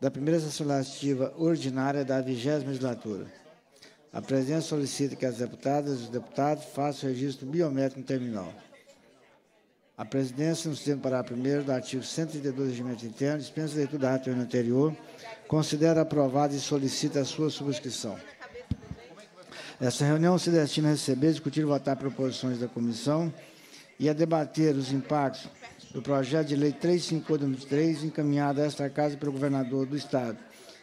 da primeira sessão legislativa ordinária da vigésima legislatura. A presença solicita que as deputadas e os deputados façam o registro biométrico no terminal. A presidência, no sistema parágrafo 1 do artigo 132 do Regimento Interno, dispensa a leitura da ata anterior, considera aprovada e solicita a sua subscrição. Essa reunião se destina a receber, discutir e votar proposições da comissão e a debater os impactos do projeto de lei 352 encaminhado a esta Casa pelo governador do Estado,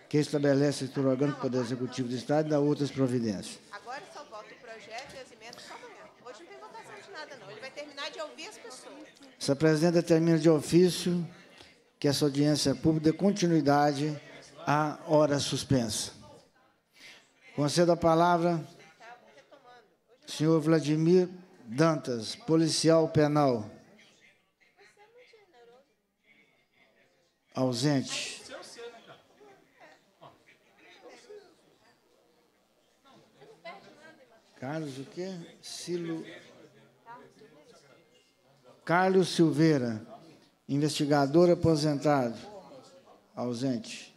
que estabelece a estrutura orgânica do Poder Executivo do Estado e dá outras providências. Agora só vota o projeto e as emendas só amanhã. Hoje não tem votação de nada, não. Ele vai terminar de ouvir as pessoas. Essa presidenta termina de ofício que essa audiência é pública dê continuidade à hora suspensa. Concedo a palavra senhor Vladimir Dantas, policial penal. ausente. Carlos o quê? Silo... Carlos Silveira, investigador aposentado, ausente.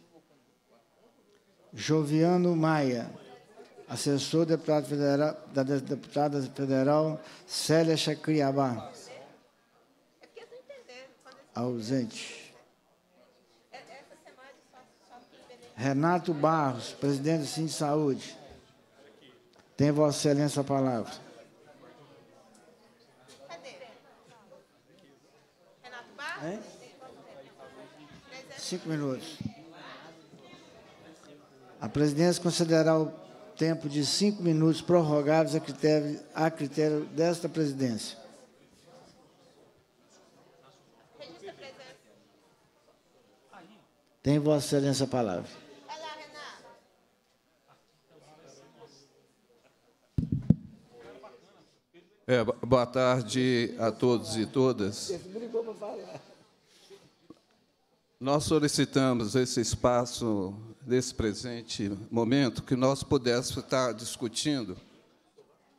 Joviano Maia, assessor deputado federal, da deputada federal Célia Chacriabá, ausente. Renato Barros, presidente do Sindicato de Saúde. Tem Vossa Excelência a palavra. Cadê? Renato Barros? Hein? Cinco minutos. A presidência considerará o tempo de cinco minutos prorrogados a critério, a critério desta presidência. Tem Vossa Excelência a palavra. É, boa tarde a todos e todas. Nós solicitamos esse espaço, nesse presente momento, que nós pudéssemos estar discutindo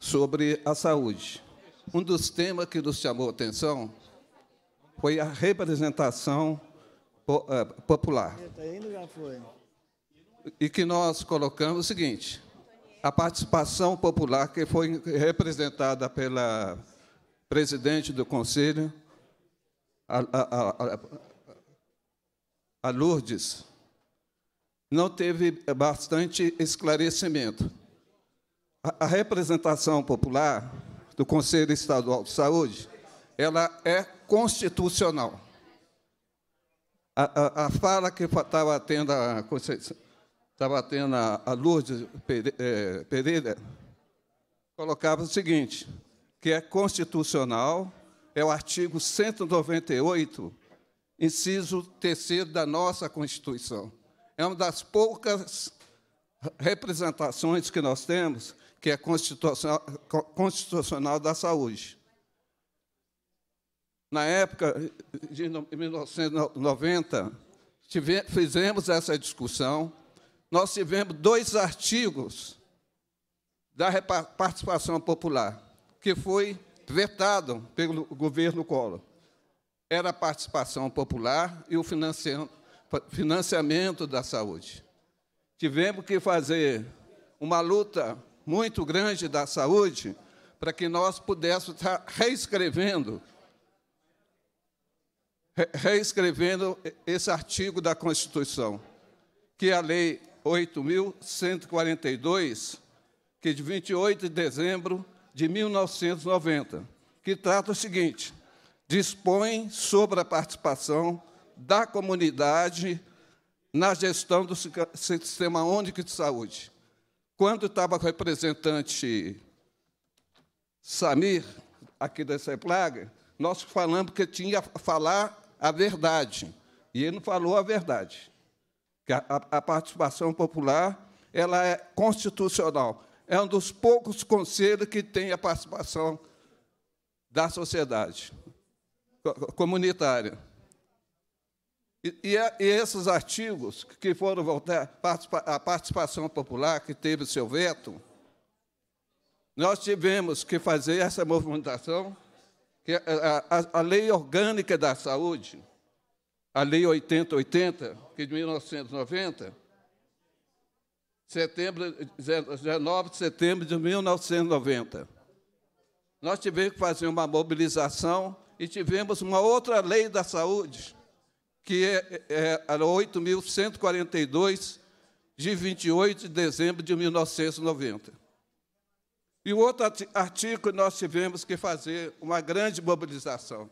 sobre a saúde. Um dos temas que nos chamou a atenção foi a representação é, popular. E que nós colocamos o seguinte: a participação popular, que foi representada pela presidente do Conselho, a, a, a, a Lourdes, não teve bastante esclarecimento. A, a representação popular do Conselho Estadual de Saúde, ela é constitucional. A, a, a fala que estava tendo a Conceição, estava tá tendo a, a Lourdes é, Pereira, colocava o seguinte, que é constitucional, é o artigo 198, inciso terceiro da nossa Constituição. É uma das poucas representações que nós temos que é constitucional, constitucional da saúde. Na época de 1990, fizemos essa discussão, nós tivemos dois artigos da participação popular, que foi vetado pelo governo Collor. Era a participação popular e o financiamento da saúde. Tivemos que fazer uma luta muito grande da saúde para que nós pudéssemos estar reescrevendo reescrevendo esse artigo da Constituição, que é a lei 8.142, que de 28 de dezembro de 1990, que trata o seguinte: dispõe sobre a participação da comunidade na gestão do Sistema Único de Saúde. Quando estava o representante Samir, aqui da Ceplaga, nós falamos que tinha que falar a verdade, e ele não falou a verdade que a, a participação popular ela é constitucional. É um dos poucos conselhos que tem a participação da sociedade comunitária. E, é, e, esses artigos que foram voltar a participação popular, que teve seu veto, nós tivemos que fazer essa movimentação, que é, é, a, a, a lei orgânica da saúde, a Lei 8080, que é de 1990, setembro, 19 de setembro de 1990. Nós tivemos que fazer uma mobilização e tivemos uma outra lei da saúde, que é, é a 8.142, de 28 de dezembro de 1990. E o outro artigo nós tivemos que fazer uma grande mobilização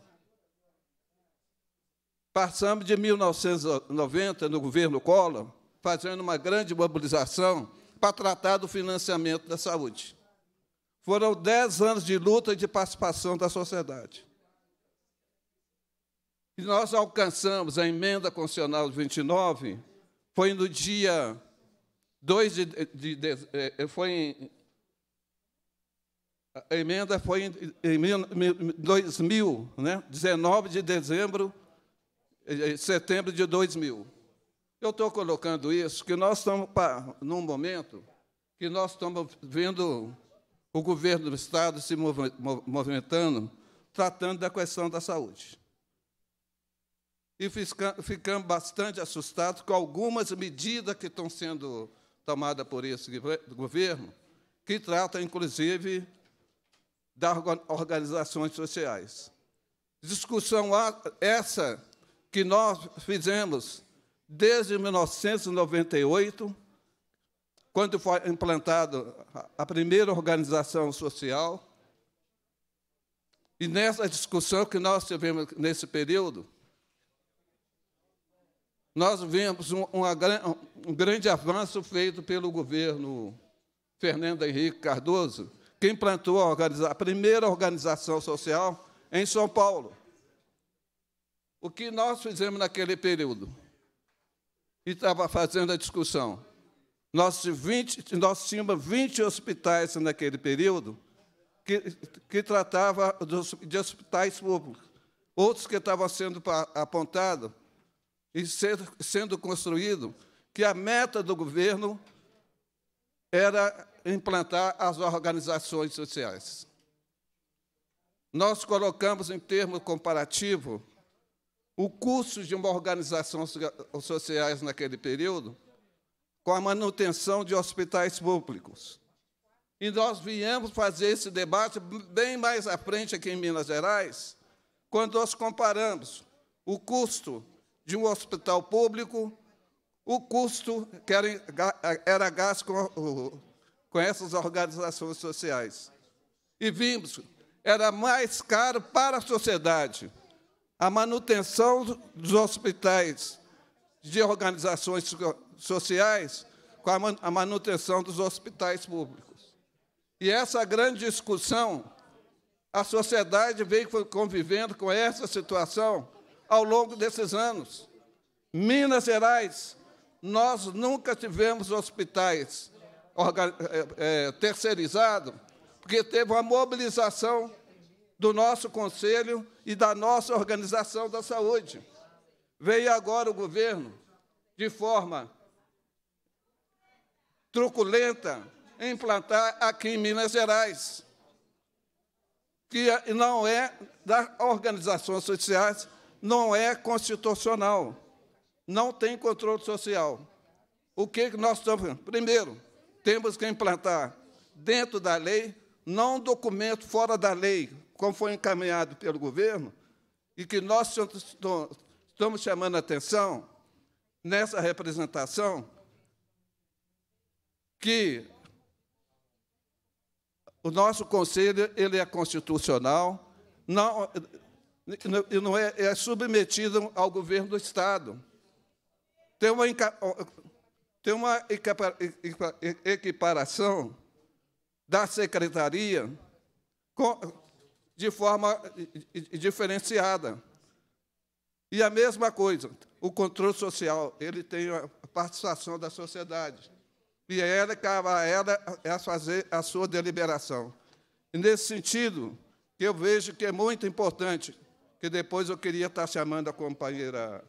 Passamos de 1990, no governo Collor, fazendo uma grande mobilização para tratar do financiamento da saúde. Foram dez anos de luta e de participação da sociedade. E nós alcançamos a emenda constitucional 29, foi no dia 2 de, de, de é, é, foi em, a emenda foi em, em 2000, né? 19 de dezembro eh, eh, setembro de 2000. Eu estou colocando isso que nós estamos num momento que nós estamos vendo o governo do Estado se movimentando, tratando da questão da saúde. E ficamos bastante assustados com algumas medidas que estão sendo tomadas por esse governo, que trata, inclusive, das organizações sociais. Discussão essa que nós fizemos desde 1998, quando foi implantada a primeira organização social, e nessa discussão que nós tivemos nesse período, nós vimos um, um grande avanço feito pelo governo Fernando Henrique Cardoso, que implantou a, a primeira organização social em São Paulo. O que nós fizemos naquele período? E estava fazendo a discussão. Nós, 20, nós tínhamos 20 hospitais naquele período que, que tratava de hospitais públicos. Outros que estavam sendo apontados e sendo construídos, que a meta do governo era implantar as organizações sociais. Nós colocamos, em termos comparativos, o custo de uma organização sociais naquele período com a manutenção de hospitais públicos. E nós viemos fazer esse debate bem mais à frente aqui em Minas Gerais, quando nós comparamos o custo de um hospital público, o custo que era, gasto com, com essas organizações sociais. E vimos, era mais caro para a sociedade a manutenção dos hospitais de organizações sociais com a manutenção dos hospitais públicos. E essa grande discussão, a sociedade veio convivendo com essa situação ao longo desses anos. Minas Gerais, nós nunca tivemos hospitais eh, eh, terceirizados, porque teve uma mobilização do nosso conselho e da nossa organização da saúde. Veio agora o governo, de forma truculenta, implantar aqui em Minas Gerais, que não é das organizações sociais, não é constitucional, não tem controle social. O que nós estamos Primeiro, temos que implantar dentro da lei, não documento fora da lei, como foi encaminhado pelo governo, e que nós estamos chamando a atenção nessa representação, que o nosso conselho ele é constitucional, não e não é, é, submetido ao governo do estado. Tem uma tem uma equiparação da secretaria com, de forma diferenciada. E a mesma coisa, o controle social, ele tem a participação da sociedade. E ela que a ela é a fazer a sua deliberação. E nesse sentido, que eu vejo que é muito importante, que depois eu queria estar chamando a companheira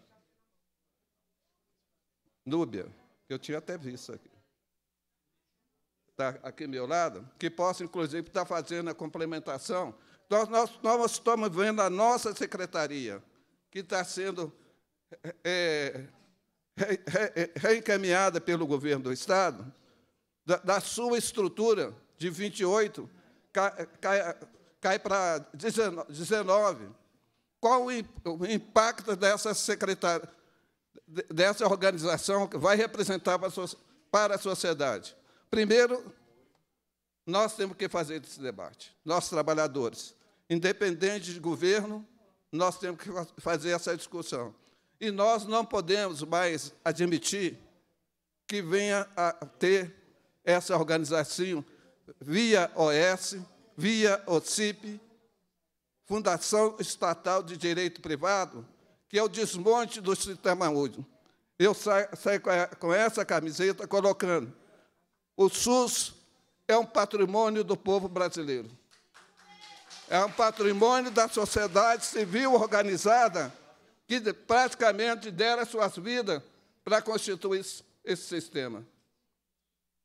Núbia, que eu tinha até visto aqui. Está aqui ao meu lado, que possa, inclusive, estar fazendo a complementação nós, nós, nós estamos vendo a nossa secretaria, que está sendo é, re, é, re, é, é, reencaminhada pelo governo do Estado, da, da sua estrutura de 28, cai, cai, cai para 19. Qual o, o impacto dessa secretaria, dessa organização que vai representar para a, para a sociedade? Primeiro, nós temos que fazer esse debate, nós trabalhadores independente de governo, nós temos que fazer essa discussão. E nós não podemos mais admitir que venha a ter essa organização via OS, via OCIP, Fundação Estatal de Direito Privado, que é o desmonte do sistema único. Eu saio, saio com essa camiseta colocando o SUS é um patrimônio do povo brasileiro é um patrimônio da sociedade civil organizada que praticamente deram suas vidas para constituir esse sistema.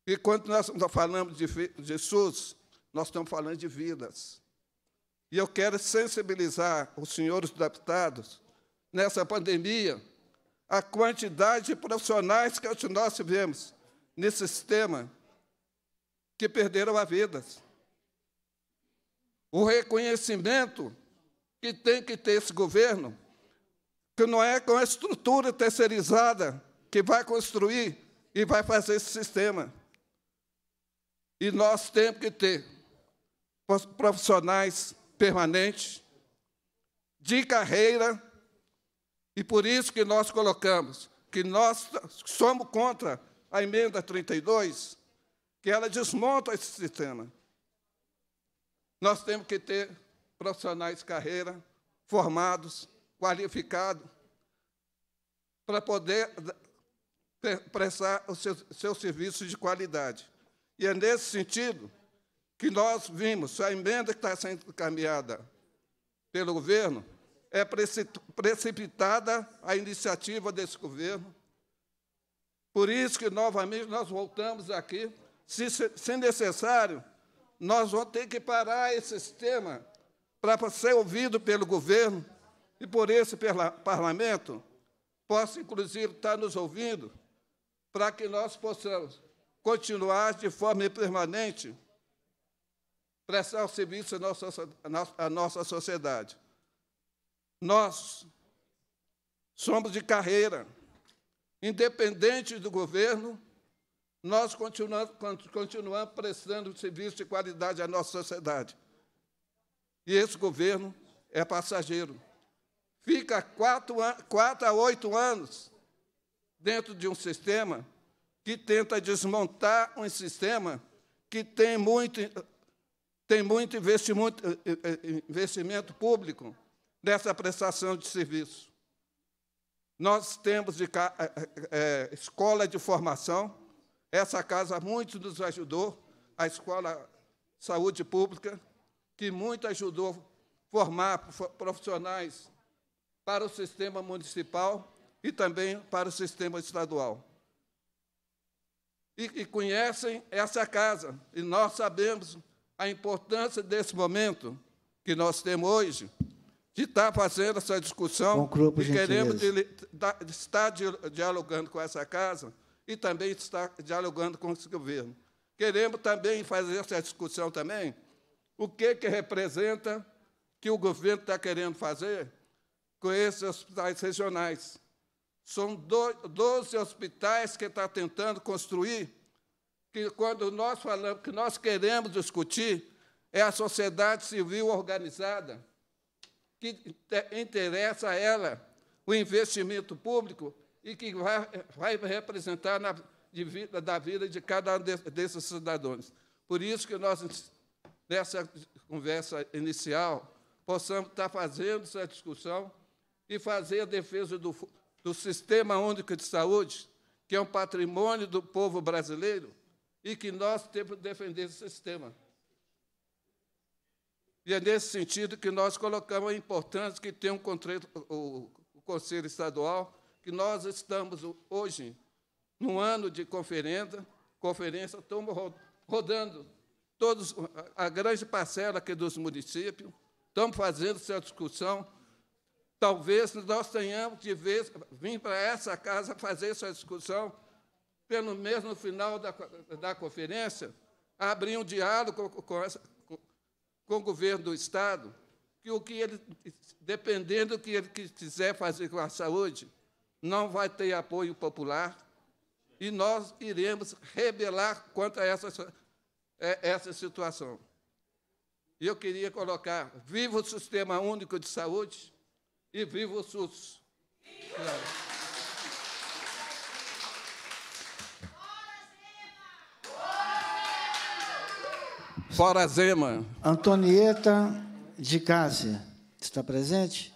E quando nós falamos de, de SUS, nós estamos falando de vidas. E eu quero sensibilizar os senhores deputados, nessa pandemia, a quantidade de profissionais que nós tivemos nesse sistema que perderam a vidas o reconhecimento que tem que ter esse governo, que não é com a estrutura terceirizada que vai construir e vai fazer esse sistema. E nós temos que ter profissionais permanentes, de carreira, e por isso que nós colocamos que nós somos contra a emenda 32, que ela desmonta esse sistema. Nós temos que ter profissionais de carreira, formados, qualificados, para poder prestar os seus, serviços de qualidade. E é nesse sentido que nós vimos a emenda que está sendo encaminhada pelo governo é precipitada a iniciativa desse governo. Por isso que, novamente, nós voltamos aqui, se, se necessário, nós vamos ter que parar esse sistema para ser ouvido pelo governo e por esse parlamento possa, inclusive, estar nos ouvindo para que nós possamos continuar de forma permanente prestar o serviço à nossa, à nossa sociedade. Nós somos de carreira, independentes do governo, nós continuamos, continuamos prestando serviço de qualidade à nossa sociedade. E esse governo é passageiro. Fica quatro, quatro a oito anos dentro de um sistema que tenta desmontar um sistema que tem muito, tem muito investimento, eh, eh, eh, investimento público nessa prestação de serviço. Nós temos de, é, escola de formação essa casa muito nos ajudou, a escola saúde pública, que muito ajudou formar profissionais para o sistema municipal e também para o sistema estadual. E, e conhecem essa casa, e nós sabemos a importância desse momento que nós temos hoje, de estar fazendo essa discussão Concluo, e queremos de, de, de estar dialogando com essa casa e também está dialogando com o governo. Queremos também fazer essa discussão também, o que, que representa que o governo está querendo fazer com esses hospitais regionais. São 12 hospitais que está tentando construir, que quando nós falamos que nós queremos discutir, é a sociedade civil organizada, que interessa a ela o investimento público e que vai, vai representar na, de vida, da vida de cada um desses cidadãos. Por isso que nós, nessa conversa inicial, possamos estar fazendo essa discussão e fazer a defesa do, do Sistema Único de Saúde, que é um patrimônio do povo brasileiro, e que nós temos que defender esse sistema. E é nesse sentido que nós colocamos a importância que tem um contrato, o, o Conselho Estadual que nós estamos hoje, num ano de conferência, conferência estamos rodando todos, a grande parcela aqui dos municípios, estamos fazendo essa discussão. Talvez nós tenhamos de vez, vir para essa casa fazer essa discussão, pelo menos no final da, da conferência, abrir um diálogo com, com, essa, com, com o governo do Estado, que o que ele, dependendo do que ele quiser fazer com a saúde, não vai ter apoio popular e nós iremos rebelar contra essa, é, essa situação. E eu queria colocar: viva o Sistema Único de Saúde e viva o SUS. Claro. Fora Zema. Antonieta de Cássia está presente?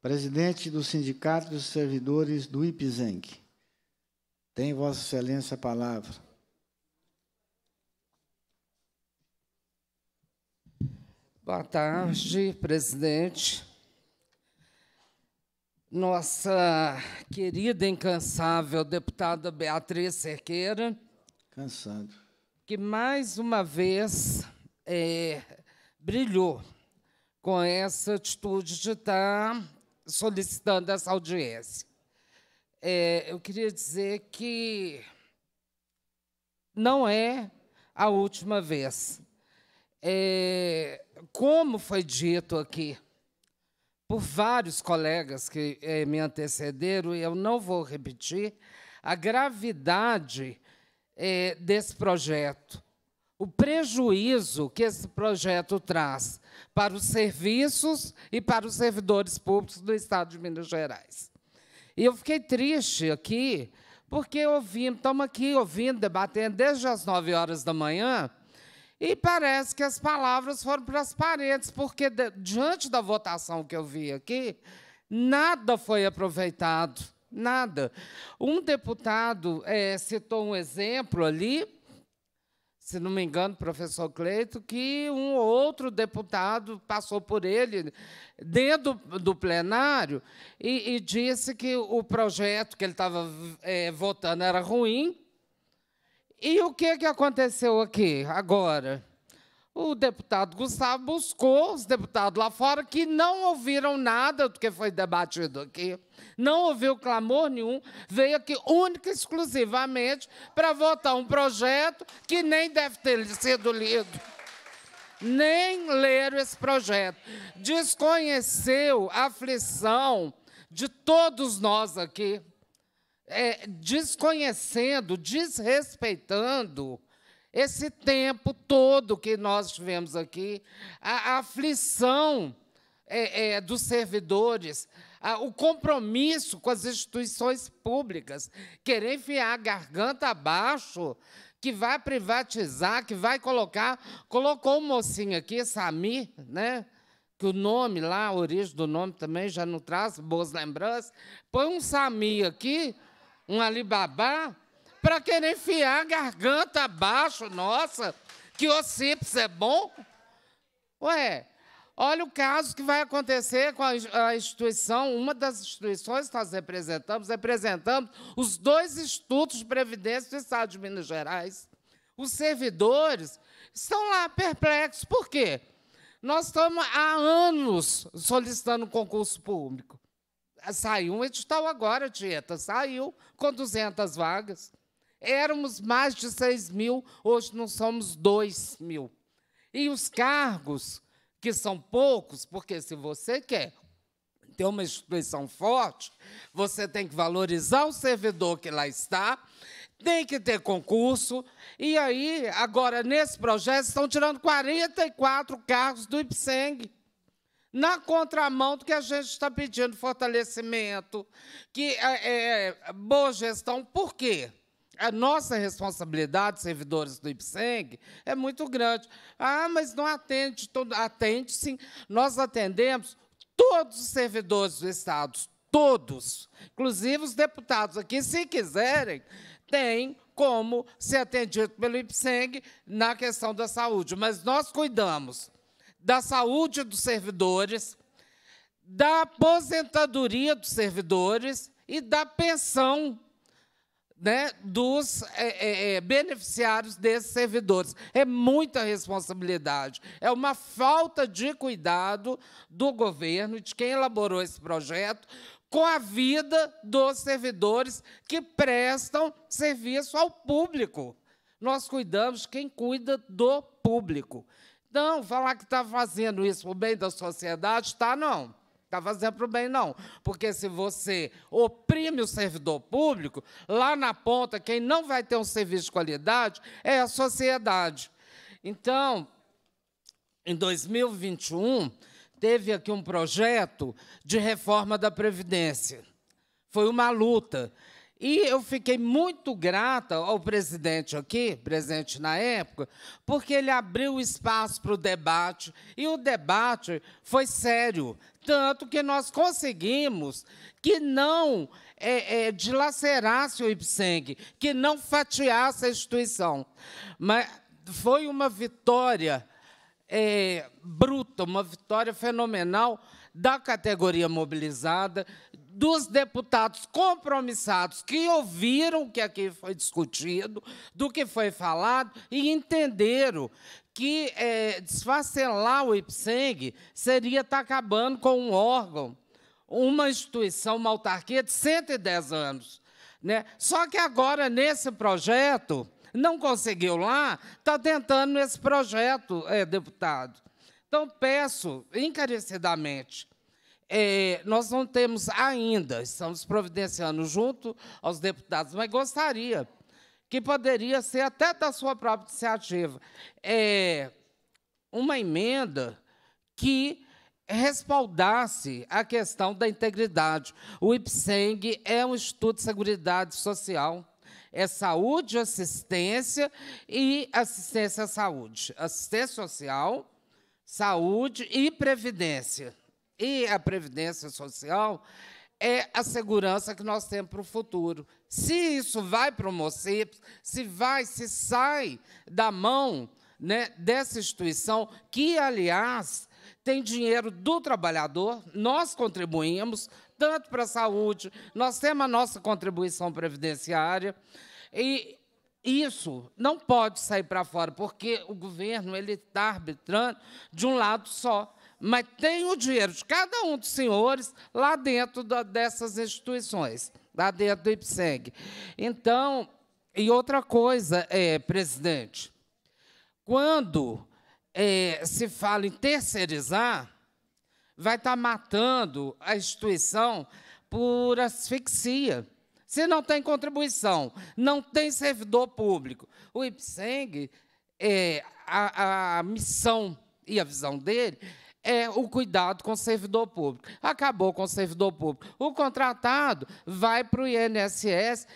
presidente do Sindicato dos Servidores do IPZENC. Tem Vossa Excelência a palavra. Boa tarde, presidente. Nossa querida, incansável deputada Beatriz Cerqueira. Cansado. Que mais uma vez é, brilhou com essa atitude de estar tá solicitando essa audiência. É, eu queria dizer que não é a última vez. É, como foi dito aqui por vários colegas que é, me antecederam, e eu não vou repetir, a gravidade é, desse projeto o prejuízo que esse projeto traz para os serviços e para os servidores públicos do Estado de Minas Gerais. E eu fiquei triste aqui, porque ouvindo estamos aqui ouvindo, debatendo desde as 9 horas da manhã, e parece que as palavras foram para as paredes, porque de, diante da votação que eu vi aqui, nada foi aproveitado, nada. Um deputado é, citou um exemplo ali, se não me engano, professor Cleito, que um ou outro deputado passou por ele dentro do plenário e, e disse que o projeto que ele estava é, votando era ruim. E o que, é que aconteceu aqui agora? o deputado Gustavo buscou os deputados lá fora que não ouviram nada do que foi debatido aqui, não ouviu clamor nenhum, veio aqui única e exclusivamente para votar um projeto que nem deve ter sido lido. Nem leram esse projeto. Desconheceu a aflição de todos nós aqui, é, desconhecendo, desrespeitando esse tempo todo que nós tivemos aqui, a aflição é, é, dos servidores, a, o compromisso com as instituições públicas, querer enfiar a garganta abaixo, que vai privatizar, que vai colocar. Colocou um mocinho aqui, Sami né? que o nome lá, a origem do nome também já não traz boas lembranças. Põe um Sami aqui, um Alibabá, para querer enfiar a garganta abaixo, nossa, que occipes é bom? Ué, olha o caso que vai acontecer com a instituição, uma das instituições que nós representamos, representamos os dois institutos de previdência do Estado de Minas Gerais. Os servidores estão lá perplexos. Por quê? Nós estamos há anos solicitando um concurso público. Saiu um edital agora, Tieta, saiu, com 200 vagas. Éramos mais de 6 mil, hoje não somos 2 mil. E os cargos, que são poucos, porque se você quer ter uma instituição forte, você tem que valorizar o servidor que lá está, tem que ter concurso. E aí, agora, nesse projeto, estão tirando 44 cargos do IPSENG. Na contramão do que a gente está pedindo, fortalecimento, que é, é, boa gestão. Por quê? a nossa responsabilidade, servidores do IPSENG, é muito grande. Ah, mas não atende todo. Atende, sim. Nós atendemos todos os servidores do Estado, todos. Inclusive os deputados aqui, se quiserem, têm como ser atendido pelo IPSENG na questão da saúde. Mas nós cuidamos da saúde dos servidores, da aposentadoria dos servidores e da pensão né, dos é, é, é, beneficiários desses servidores. É muita responsabilidade, é uma falta de cuidado do governo, de quem elaborou esse projeto, com a vida dos servidores que prestam serviço ao público. Nós cuidamos de quem cuida do público. Então, falar que está fazendo isso para o bem da sociedade, está não está fazendo para o bem, não. Porque se você oprime o servidor público, lá na ponta, quem não vai ter um serviço de qualidade é a sociedade. Então, em 2021, teve aqui um projeto de reforma da Previdência. Foi uma luta. E eu fiquei muito grata ao presidente aqui, presente na época, porque ele abriu espaço para o debate. E o debate foi sério tanto que nós conseguimos que não é, é, dilacerasse o Ipseng, que não fatiasse a instituição. Mas foi uma vitória é, bruta, uma vitória fenomenal da categoria mobilizada, dos deputados compromissados que ouviram o que aqui foi discutido, do que foi falado e entenderam que é, desfacelar o Ipseng seria estar tá acabando com um órgão, uma instituição, uma autarquia de 110 anos. Né? Só que agora, nesse projeto, não conseguiu lá, está tentando nesse projeto, é, deputado. Então, peço encarecidamente, é, nós não temos ainda, estamos providenciando junto aos deputados, mas gostaria que poderia ser até da sua própria iniciativa, é, uma emenda que respaldasse a questão da integridade. O IPSENG é um estudo de Seguridade Social, é saúde, assistência e assistência à saúde. Assistência social, saúde e previdência. E a previdência social é a segurança que nós temos para o futuro. Se isso vai para o Mocipes, se vai, se sai da mão né, dessa instituição, que, aliás, tem dinheiro do trabalhador, nós contribuímos tanto para a saúde, nós temos a nossa contribuição previdenciária, e isso não pode sair para fora, porque o governo ele está arbitrando de um lado só mas tem o dinheiro de cada um dos senhores lá dentro da, dessas instituições, lá dentro do IPSEG. Então, e outra coisa, é, presidente, quando é, se fala em terceirizar, vai estar tá matando a instituição por asfixia. Se não tem contribuição, não tem servidor público. O IPSENG, é, a, a missão e a visão dele é o cuidado com o servidor público. Acabou com o servidor público. O contratado vai para o INSS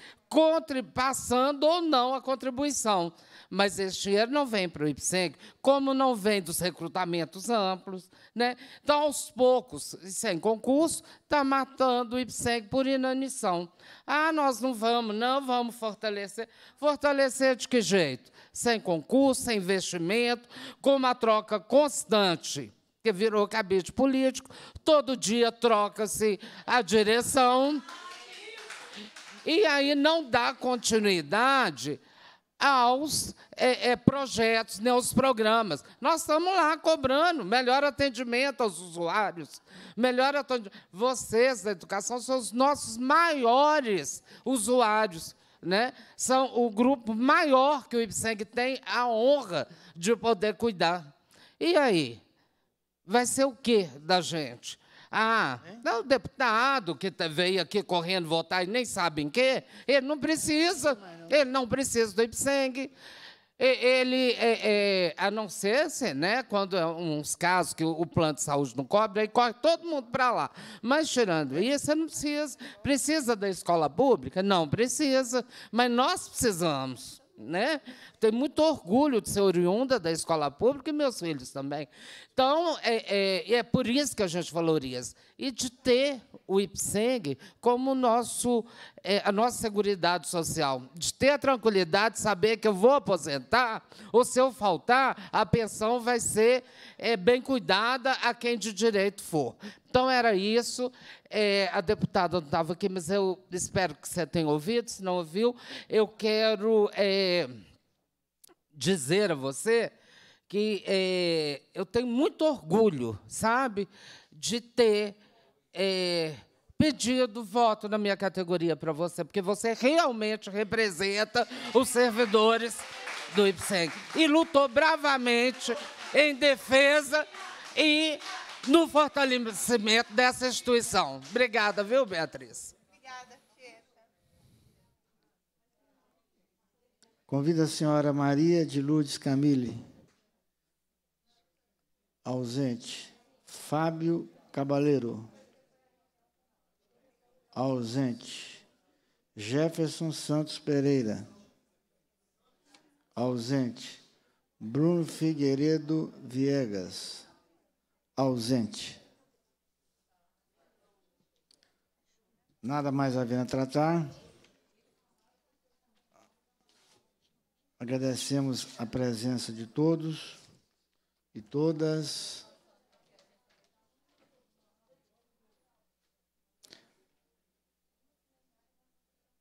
passando ou não a contribuição. Mas esse dinheiro não vem para o IPSENG, como não vem dos recrutamentos amplos. Né? Então, aos poucos, sem concurso, está matando o IPSENG por inanição. Ah, nós não vamos, não vamos fortalecer. Fortalecer de que jeito? Sem concurso, sem investimento, com uma troca constante que virou cabide político. Todo dia troca-se a direção. E aí não dá continuidade aos é, é, projetos, né, aos programas. Nós estamos lá cobrando melhor atendimento aos usuários, melhor atendimento. Vocês da educação são os nossos maiores usuários. Né? São o grupo maior que o IPSENG tem a honra de poder cuidar. E aí? vai ser o quê da gente? Ah, é? não, o deputado que tá, veio aqui correndo votar e nem sabe em quê, ele não precisa, ele não precisa do IPSENG. Ele, é, é, a não ser, né, quando é uns casos que o plano de saúde não cobre, aí corre todo mundo para lá. Mas, tirando é. isso, você não precisa. Precisa da escola pública? Não precisa, mas nós precisamos né? Tenho muito orgulho de ser oriunda da escola pública e meus filhos também. Então, é, é, é por isso que a gente valoriza. E de ter o IPSEG como nosso, é, a nossa seguridade social, de ter a tranquilidade de saber que eu vou aposentar, ou se eu faltar, a pensão vai ser é, bem cuidada a quem de direito for. Então, era isso. É, a deputada não estava aqui, mas eu espero que você tenha ouvido. Se não ouviu, eu quero é, dizer a você que é, eu tenho muito orgulho, sabe, de ter é, pedido voto na minha categoria para você, porque você realmente representa os servidores do IPSEG. E lutou bravamente em defesa e no fortalecimento dessa instituição. Obrigada, viu, Beatriz? Obrigada, Fieta. Convido a senhora Maria de Lourdes Camille. Ausente. Fábio Cabaleiro. Ausente. Jefferson Santos Pereira. Ausente. Bruno Figueiredo Viegas ausente. Nada mais havendo a tratar. Agradecemos a presença de todos e todas.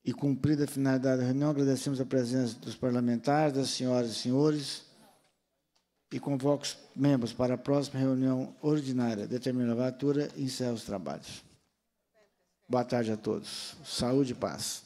E cumprida a finalidade da reunião, agradecemos a presença dos parlamentares, das senhoras e senhores e convoco os membros para a próxima reunião ordinária. Determino a vatura e encerro os trabalhos. Boa tarde a todos. Saúde e paz.